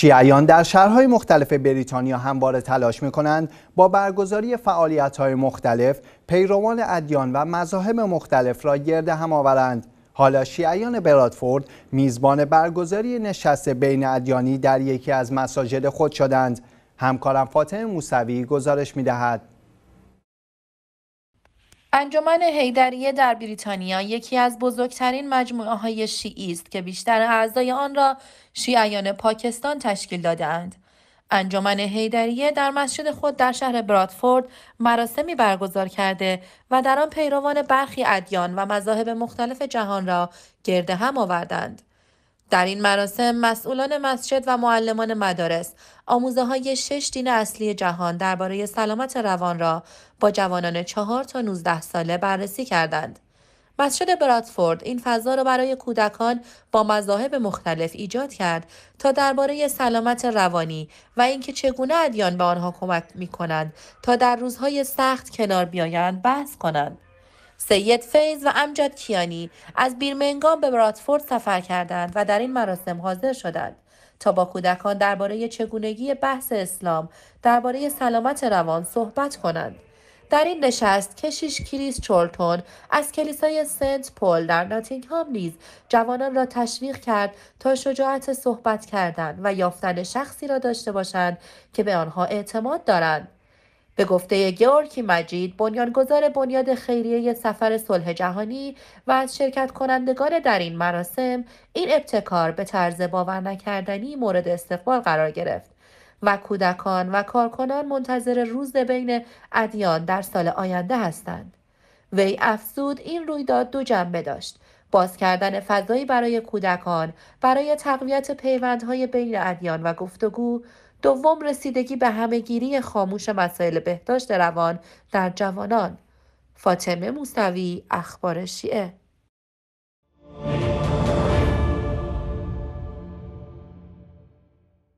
شیعیان در شهرهای مختلف بریتانیا همواره تلاش می کنند با برگزاری فعالیت‌های مختلف پیروان ادیان و مذاهب مختلف را گرد هم آورند. حالا شیعیان برادفورد میزبان برگزاری نشست بین ادیانی در یکی از مساجد خود شدند. همکارم فاطمه موسوی گزارش می انجمن هیدریه در بریتانیا یکی از بزرگترین مجموعه های شیعی است که بیشتر اعضای آن را شیعیان پاکستان تشکیل دادهاند. انجمن هیدریه در مسجد خود در شهر برادفورد مراسمی برگزار کرده و در آن پیروان برخی ادیان و مذاهب مختلف جهان را گرد هم آوردند. در این مراسم مسئولان مسجد و معلمان مدارس آموزه های شش دین اصلی جهان درباره سلامت روان را با جوانان چهار تا 19 ساله بررسی کردند. مسجد برادفورد این فضا را برای کودکان با مذاهب مختلف ایجاد کرد تا درباره سلامت روانی و اینکه چگونه ادیان به آنها کمک می کنند تا در روزهای سخت کنار بیایند بحث کنند. سید فیض و امجد کیانی از بیرمنگام به برادفورد سفر کردند و در این مراسم حاضر شدند تا با کودکان درباره چگونگی بحث اسلام درباره سلامت روان صحبت کنند در این نشست کشیش کریس چولتون از کلیسای سنت پول در ناتینگهام نیز جوانان را تشویق کرد تا شجاعت صحبت کردن و یافتن شخصی را داشته باشند که به آنها اعتماد دارند به گفته گیورکی مجید بنیانگذار بنیاد خیریه سفر صلح جهانی و از شرکت کنندگان در این مراسم این ابتکار به طرز باور نکردنی مورد استقبال قرار گرفت و کودکان و کارکنان منتظر روز بین ادیان در سال آینده هستند وی افزود این رویداد دو جنبه داشت باز کردن فضایی برای کودکان برای تقویت پیوندهای بین ادیان و گفتگو دوم رسیدگی به همهگیری خاموش مسائل بهداشت روان در جوانان فاطمه موسوی اخبار شیعه